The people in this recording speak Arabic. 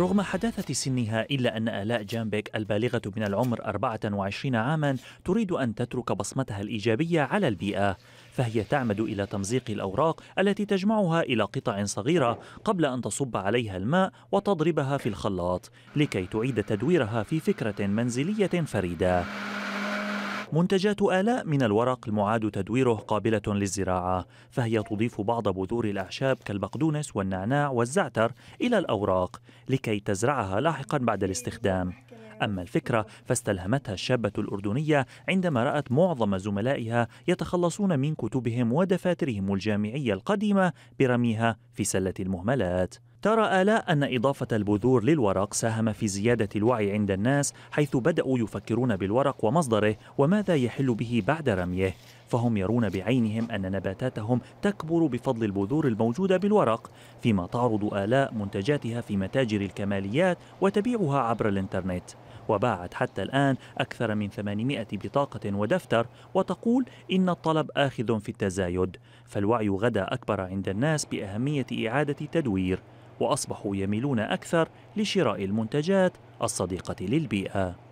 رغم حداثة سنها إلا أن آلاء جامبيك البالغة من العمر 24 عاما تريد أن تترك بصمتها الإيجابية على البيئة فهي تعمد إلى تمزيق الأوراق التي تجمعها إلى قطع صغيرة قبل أن تصب عليها الماء وتضربها في الخلاط لكي تعيد تدويرها في فكرة منزلية فريدة منتجات آلاء من الورق المعاد تدويره قابلة للزراعة فهي تضيف بعض بذور الأعشاب كالبقدونس والنعناع والزعتر إلى الأوراق لكي تزرعها لاحقا بعد الاستخدام أما الفكرة فاستلهمتها الشابة الأردنية عندما رأت معظم زملائها يتخلصون من كتبهم ودفاترهم الجامعية القديمة برميها في سلة المهملات ترى آلاء أن إضافة البذور للورق ساهم في زيادة الوعي عند الناس حيث بدأوا يفكرون بالورق ومصدره وماذا يحل به بعد رميه فهم يرون بعينهم أن نباتاتهم تكبر بفضل البذور الموجودة بالورق فيما تعرض آلاء منتجاتها في متاجر الكماليات وتبيعها عبر الإنترنت وباعت حتى الآن أكثر من 800 بطاقة ودفتر وتقول إن الطلب آخذ في التزايد فالوعي غدا أكبر عند الناس بأهمية إعادة التدوير وأصبحوا يميلون أكثر لشراء المنتجات الصديقة للبيئة